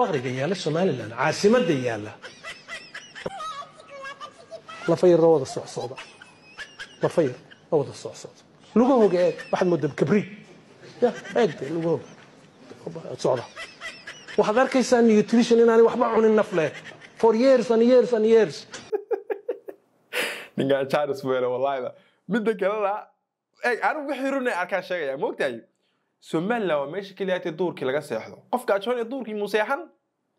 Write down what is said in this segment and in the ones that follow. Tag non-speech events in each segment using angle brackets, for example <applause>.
faqriga yaalla somalilan caasimada yaalla lafayarna wada socsocda lafayar la wada socsocda lugahooga eeg waxaad moodaa kabri eeg be lugahooga socda waxaad arkaysaa nutrition inaanay waxba cunin nafle for years and years and years ninka charles weele wallaahida midda kalena eeg eh, anigu wixii runay arkaan sheegaya moogtahay somalilan waa meesha keliya duurkii laga seexdo qofka ajonia duurkii muu seexan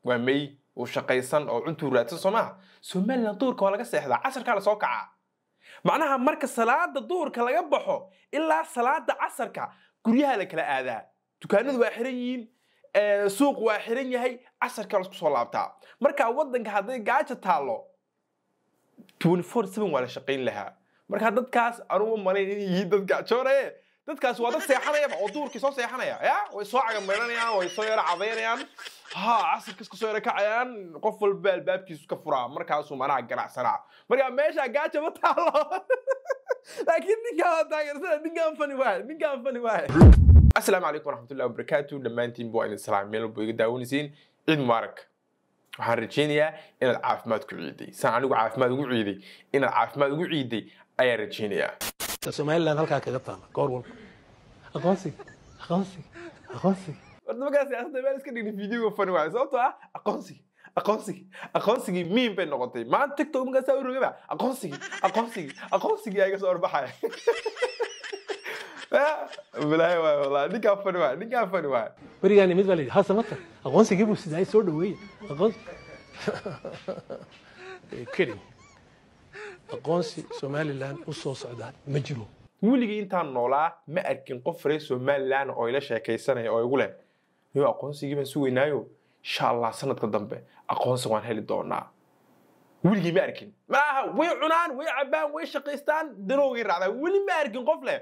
waa mey uu shaqaysan oo cuntuu raadsan soo maaha somalilan duurka waa laga seexdaa casarkaa lasoo kacaa macnaha marka salaada duurka laga baxo ilaa salaada casarka guryaha la kala aadaa dukaanadu waa xiran yihiin suuq waa xiran yahay casarkaa lasku soo laabtaa marka waddanka hadday gaaja taallo waa la shaqayn lahaa markaa dadkaas anugu malayn in yihiin dad gaajoonaye dadkaasi waa dad seexanayaba oo duurkii soo seexanaya ya way soo cagameeranayaan way soo yara cadaynayaan ha casirkiis kasoo yara kacayaan qof walba albaabkiisu ka furaa markaasuu manaha ganacsanaa markaa meesha gaaja ma taalo <laughs> laakiin ninkaa waa taageersana ninkaan fani waahay ninkaan fani waahay asalaamu calaykum waraxmatullahi wabarakaatu dhammaantiinba waa idin salaam meel walba iga daawanaysiin ciid mubaarak waxaan rajaynayaa inaad caafimaad ku ciiday saan anigu caafimaad ugu ciiday inaad caafimaad ugu ciiday ayaan rajaynayaa somaliland halkaa kaga taala goor walba aqoonsiga aqoonsiga aqoonsiga warda markaas asdabeel iska dhigni videoga fani waayo sababtoo ah aqoonsiga aqoonsigii aqoonsigii miin bay noqotay maanta tiktok markaasaa u rogaba aqoonsigii aqoonsigii aqoonsigii iga soo orbaxaya walaahi waay walaa ninkaa fani waay ninkaa fani waay werigaani mid baa la yidhi hase mata aqoonsigii buu sidaay soo dhaweeya aqoon kidding aqoonsi somaliland u soo socdaa ma jiro weligii intaan noolaa ma arkin qof reer somalilan oo ila sheekaysanaya oo igu leh niyo aqoonsigii baan sugaynaayo insha allah sanadka dambe aqoonsi waan heli doonaa weligii ma arkin maaha way cunaan way cabbaan way shaqaystaan danoogay raacdaan weli ma arkin qof leh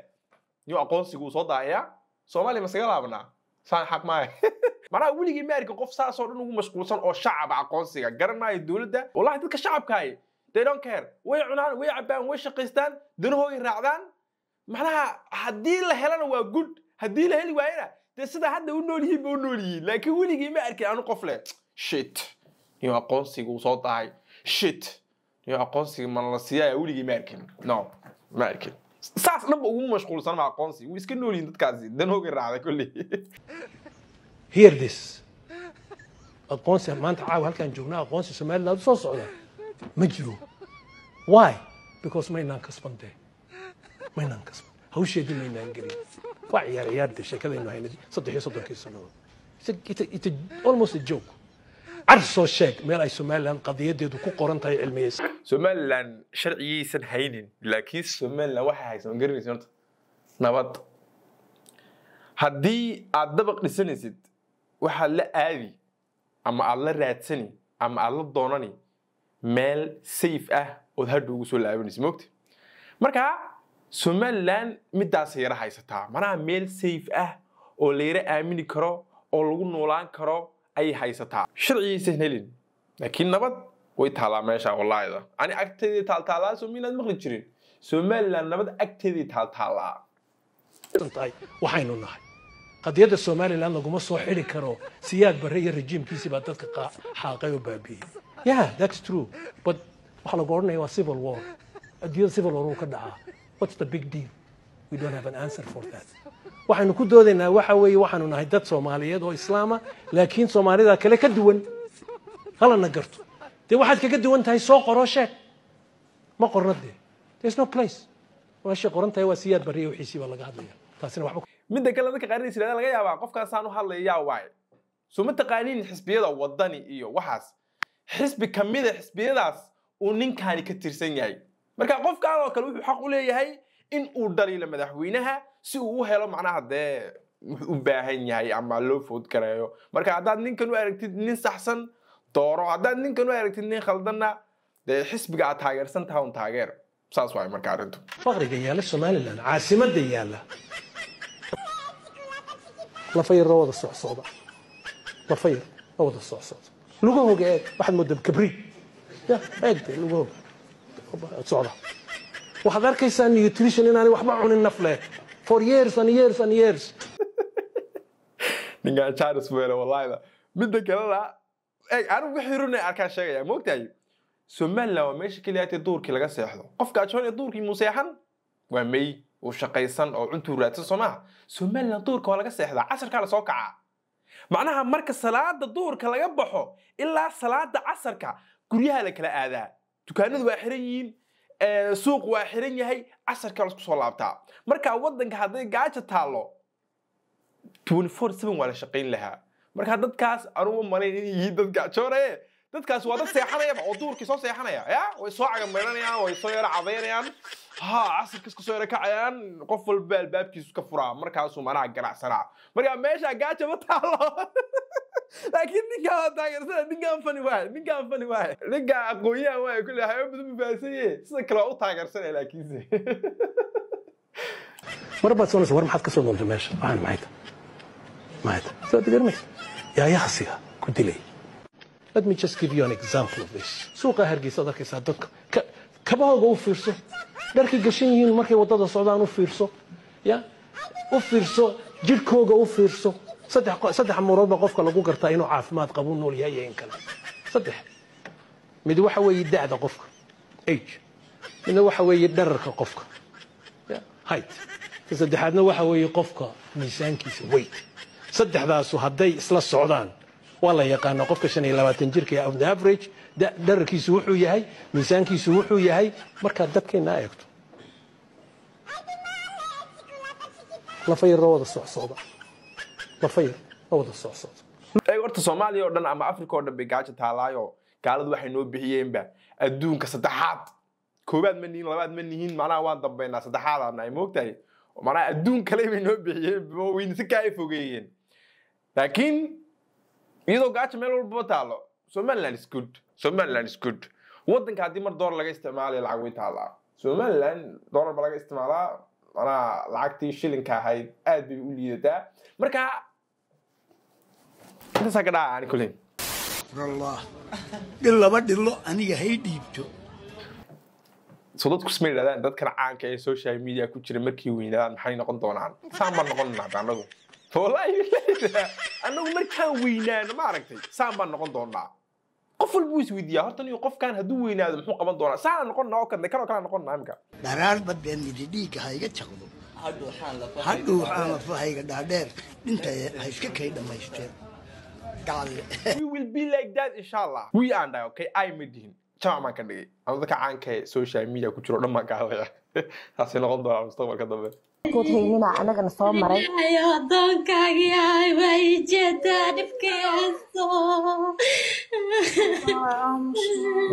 niyo aqoonsigu uu soo daayayaa soomaaliya masaga laabanaa saan xaq maaya <laughs> manaha weligii ma arkin qof saasoo dhan ugu mashquulsan oo shacaba aqoonsiga garanaayo dowladda wallahi dadka shacabkaaye they don't care way cunaan way cabbaan way shaqaystaan danahooday raacdaan macnaha haddii la helana waa good haddii la heli waayana dee sidaa hadda u nool yihiin ba u nool yihiin laakiin weligii ma arkin anu qof leh shit niyo aqoonsiga uu soo dahay shit niyo aqoonsiga mana la siiyaya weligii ma arkin no ma arkin saas dhanba ugu mashquulsan ma aqoonsi way iska nool yihiin dadkaasi danooga raacday kolley <laughs> hear this aqoonsi maanta caawa halkaan joognaa aqoonsi somaliland soo socda ma jiro why because ma inaan kasbantee maynaan kasban ay somaliland qadiyadeedu ku qoran sharcigaysan haynin laakiin somaliland waxay haysan nabad haddii aad dabaq dhisanaysid waxaad la aadi ama aad la raadsani ama aad la doonani meel safe ah ood hadha ugu soo laabanaysa mogta marka somalilan midaasay yara haysataa manaha meel safe ah oo layara aamini karo oo lagu noolaan karo ayay haysataa sharcigiisan helin laakiin nabad way taalaa meesha walaayda ani agteedii taaltaalaa somaliland maqli jirin somaliland nabad agteeday taaltaalaa waxaynu nahay qadiyadda somaliland laguma soo xidhi karo siyaad barre iyo rajiimkiisii baa dadka xaaqay oo baabi'ey yeah that's true but waxaa lagu odhanaya waa civil war adduunyada civil war uu ka dhacaa what's the big deal we don't have an answer for that waxaynu ku doodaynaa waxa weeye waxaanu nahay dad soomaaliyeed oo islaama laakiin soomaalida kale ka duwan halana garto dee waxaad kaga duwan tahay soo qoroo sheeg ma qorna dee there's no place meeshay qoran tahay waa siyaad bariya wixiisii baa laga hadlaya taasina waxba midda kale dadka qaaradiis yidhahda laga yaabaa qofkaasaan u hadlayaa waaye soo ma taqaaniin xisbiyada waddani iyo waxaas xisbi ka mida xisbiyadaas uu ninkaani ka tirsan yahay marka qofkaanoo kale wuxuu xaq u leeyahay in uu dhaliilo madaxweynaha si uu u helo macnaha dee u baahan yahay ama loo food kareeyo marka haddaad ninkan u aragtid nin saxsan dooro haddaad ninkan u aragtid nin khaldanna dee xisbiga aad taageersan taha un taageer saas waay marka arrintu faqriga yaalla somalilan caasimada yaalla lafayarna wada socsooda lafayar wada socsooda luga eeg waxaad moodaa kabri eeg dee luga waxaad arkaysaa nutrition inaanay waxba cunin naf leh for years and years and years ninka charles weele wallahida midda kalena anigu wixii runay arkaa sheegaya moogtahay somaliland waa meesha keliya duurkii laga seexdo qofka ajoone duurkii muu seexan waa may uu shaqaysan oo cuntuu raadsan soo maha duurka waa laga seexdaa casarkaa lasoo kacaa macnaha marka salaada duurka laga baxo ilaa salaada casarka guryaha la kala aadaa dukaanadu waa xiran yihiin suuq waa xiran yahay casharkaa lasku soo laabtaa marka waddanka hadday gaaja taallo waa la shaqayn lahaa marka dadkaas anuu malayn inay yihiin dad gaajoonaye dadkaas waa dad seexanayaba oo duurkii soo seexanaya ya way soo cagameelanayaan way soo yara cadaynayaan ha casirka iska soo yara kacayaan qof walba albaabkiisu ka furaa markaasuu manaha ganacsanaa marka meeshaa gaajama ma taallo <laughs> laakiin ninkaan taageersana ninkaan fani waaye ninkaan fani waaye ninkaan aqoonyahan waaye kule waxyaaba badan mufahansanye sida kale waa u taageersanaya laakiinse <laughs> mar baad soonaysa war maxaad ka soo nooltay meesha waxaan maxay tahay maxay tahay soo digarmaysa yaayahasiga ku dilay let me just give you an example of this suuqa hargeysa ad arkaysaa dadka kabahooga u fiirso dharkay gashan yihiin markay waddada socdaan u fiirso ya u fiirso jidhkooga u fiirso saddex amuuroodba qofka lagu gartaa inuu caafimaad qabu nool yahay iyo in kale saddex mid waxa weeye da'da qofka age midna waxa weeye dherarka qofka height ta saddexaadna waxa weeye qofka miisaankiisa weight saddexdaasu hadday isla socdaan waa la yaqaanaa qofka shan iyo labaatan jirka ee on the average dherarkiisu wuxuu yahay miisaankiisu wuxuu yahay markaad dadkeenna eegto lafa yarra wada socsocda dafay wada oh, socsood horta soomaaliya oo dhan ama africa oo dhan bay gaajo taalaayo gaaladu waxay noo bixiyeenba adduunka saddexaad koobaad ma nihin labaad ma nihin macnaha waan dambaynaa saddexaad aadnahay moogtahay macnaha adduun kale bay noo bixiyeen wayna si kaa fogeeyeen laakiin iyadoo gaajo meel walbaba taalo somaliland is good somaliland is good waddanka haddii mar doolar laga isticmaalayo lacag way taalaa somaliland doolar ba laga isticmaalaa macnaha lacagtii shilinka ahayd aad bay u liidataa marka intasaa ka dhaca aan kuley dhil laba dhilo aniga hay dhiibto so dadku isma yidhahdaan dadkan caanka ee social media ku jira markii weynaadaan maxay noqon doonaan saan baan noqon doonaa anagu wallahi anagu markaan weynaano ma aragtay saan baan noqon doonaa qof walbuu isweydiiyaa horta niyo qofkan hadduu weynaado muxuu qaban doonaa saana noqon naa oo kadle kanoo kalaa noqon naa imka dharaarba beenmidi dhiigga ha iga taqdo hadhuu waxaan lafahayga dhaadheer dhinta ha iska kay dhammaysteen <laughs> we will be like that inshallah we and i okay i madihin jamac baan ka dhigay ama dadka caanka ee social media ku jiro dhan baan ka hadlaya taasi noqon doonaa mustaqbalka dambe guud haynina anagana soo maray addoonkaagii ahay waa ijeedaa dhibkeyso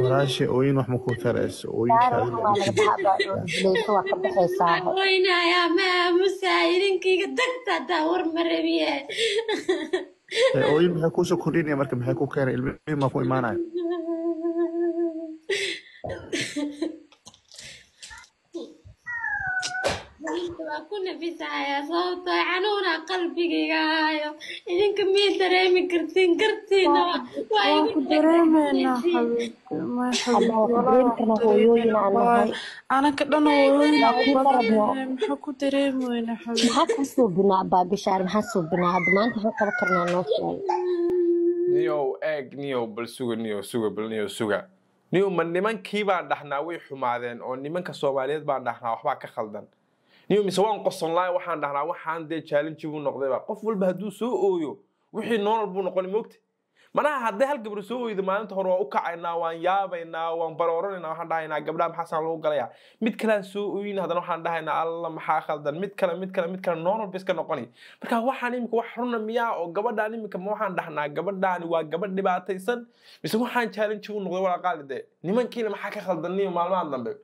walaasha ooyin wax ma ku tarayso ooyinkaoynayaa maamusaa idinkayga dagta hadaa war ma rabiye hooyo maxay kuusoo kordhinaya marka maxay ku keenay ilmihii maa ku imaanaya waa ku nafisahayaa sababtoo canuuna qalbigayga haayo idinka mii dareemi kartiin kartiina anaka dhan maxaa ku dareemi weyna maxaa baabishaar maxaa suubinaa hadda maanta waxuu qaba karnaa noo sheeg niyow eeg niyow bal suga niyow suga bal niyow suga niyow ma nimankii baan dhahnaa way xumaadeen oo nimanka soomaaliyeed baan dhahnaa waxbaa ka khaldan niyo mise waan qosonlaa waxaan dhahnaa waxaan dee challenge buu noqdayba qof walba hadduu soo ooyo wixii noolal buu noqon moogta manaha haddii hal gabdho soo ooyda maalinta hore waa u kacaynaa waan yaabaynaa waan barooranayna waxaan dhahaynaa gabdhaha maxaasaan lagu galaya mid kalean soo ooyin haddana waxaan dhahaynaa alla maxaa khaldan mid kale mid kale mid kale noolal ba iska noqonay marka waxaan iminka wax xunna miyaa oo gabadhaan iminka ma waxaan dhahnaa gabadhaani waa gabadh dhibaataysan mise waxaan challenge u noqday walaqaalide nimankiina maxaa ka khaldaniyo maalmaha dambe